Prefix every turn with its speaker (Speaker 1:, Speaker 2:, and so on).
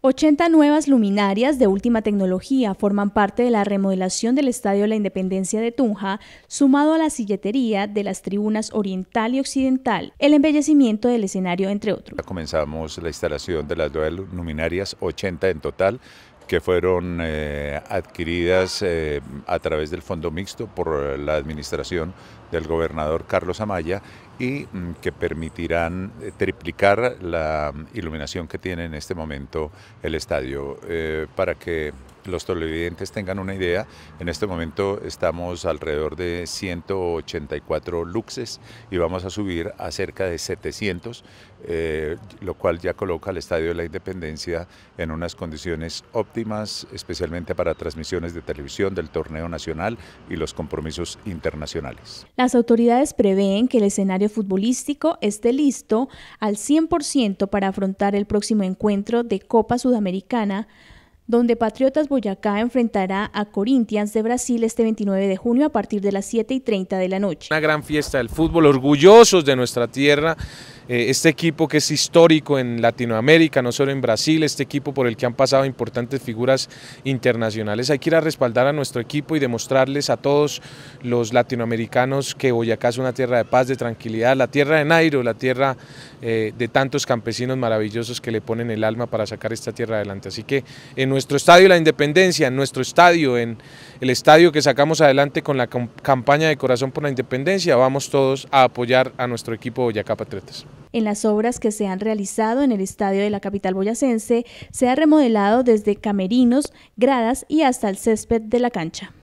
Speaker 1: 80 nuevas luminarias de última tecnología forman parte de la remodelación del Estadio La Independencia de Tunja, sumado a la silletería de las tribunas oriental y occidental, el embellecimiento del escenario, entre otros.
Speaker 2: comenzamos la instalación de las nuevas luminarias, 80 en total, que fueron eh, adquiridas eh, a través del Fondo Mixto por la administración del gobernador Carlos Amaya y mm, que permitirán eh, triplicar la mm, iluminación que tiene en este momento el estadio para que los televidentes tengan una idea, en este momento estamos alrededor de 184 luxes y vamos a subir a cerca de 700, eh, lo cual ya coloca al Estadio de la Independencia en unas condiciones óptimas, especialmente para transmisiones de televisión del torneo nacional y los compromisos internacionales.
Speaker 1: Las autoridades prevén que el escenario futbolístico esté listo al 100% para afrontar el próximo encuentro de Copa Sudamericana donde Patriotas Boyacá enfrentará a Corinthians de Brasil este 29 de junio a partir de las 7 y 30 de la noche.
Speaker 3: Una gran fiesta del fútbol, orgullosos de nuestra tierra. Eh, este equipo que es histórico en Latinoamérica, no solo en Brasil, este equipo por el que han pasado importantes figuras internacionales. Hay que ir a respaldar a nuestro equipo y demostrarles a todos los latinoamericanos que Boyacá es una tierra de paz, de tranquilidad, la tierra de Nairo, la tierra eh, de tantos campesinos maravillosos que le ponen el alma para sacar esta tierra adelante. Así que en nuestro estadio La Independencia, en nuestro estadio, en el estadio que sacamos adelante con la campaña de Corazón por la Independencia, vamos todos a apoyar a nuestro equipo Boyacá Patriotas.
Speaker 1: En las obras que se han realizado en el estadio de la capital boyacense, se ha remodelado desde camerinos, gradas y hasta el césped de la cancha.